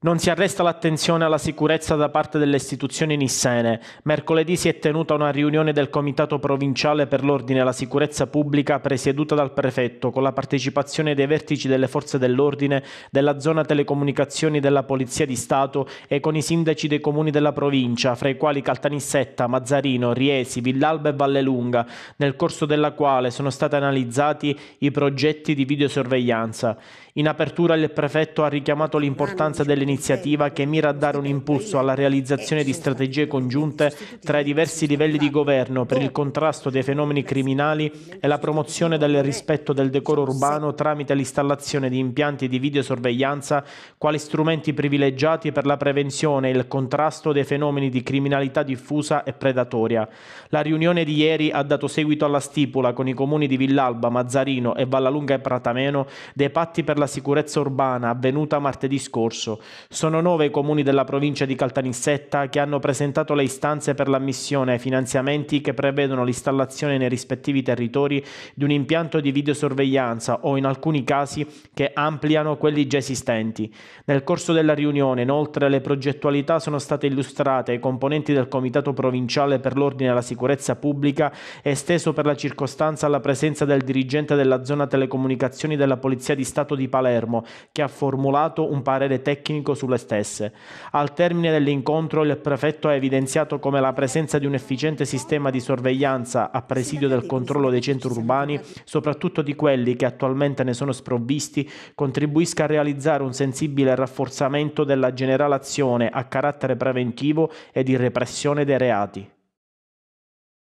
Non si arresta l'attenzione alla sicurezza da parte delle istituzioni nissene. Mercoledì si è tenuta una riunione del Comitato Provinciale per l'Ordine e la Sicurezza Pubblica presieduta dal prefetto con la partecipazione dei vertici delle forze dell'ordine, della zona telecomunicazioni della Polizia di Stato e con i sindaci dei comuni della provincia, fra i quali Caltanissetta, Mazzarino, Riesi, Villalba e Vallelunga, nel corso della quale sono stati analizzati i progetti di videosorveglianza. In apertura il prefetto ha richiamato l'importanza delle iniziativa che mira a dare un impulso alla realizzazione di strategie congiunte tra i diversi livelli di governo per il contrasto dei fenomeni criminali e la promozione del rispetto del decoro urbano tramite l'installazione di impianti di videosorveglianza quali strumenti privilegiati per la prevenzione e il contrasto dei fenomeni di criminalità diffusa e predatoria. La riunione di ieri ha dato seguito alla stipula con i comuni di Villalba, Mazzarino e Vallalunga e Pratameno dei patti per la sicurezza urbana avvenuta martedì scorso. Sono nove i comuni della provincia di Caltanissetta che hanno presentato le istanze per l'ammissione ai finanziamenti che prevedono l'installazione nei rispettivi territori di un impianto di videosorveglianza o in alcuni casi che ampliano quelli già esistenti. Nel corso della riunione, inoltre, le progettualità sono state illustrate ai componenti del Comitato Provinciale per l'Ordine e la Sicurezza Pubblica esteso per la circostanza alla presenza del dirigente della zona telecomunicazioni della Polizia di Stato di Palermo, che ha formulato un parere tecnico pubblico sulle stesse. Al termine dell'incontro il prefetto ha evidenziato come la presenza di un efficiente sistema di sorveglianza a presidio del controllo dei centri urbani, soprattutto di quelli che attualmente ne sono sprovvisti, contribuisca a realizzare un sensibile rafforzamento della generale azione a carattere preventivo e di repressione dei reati.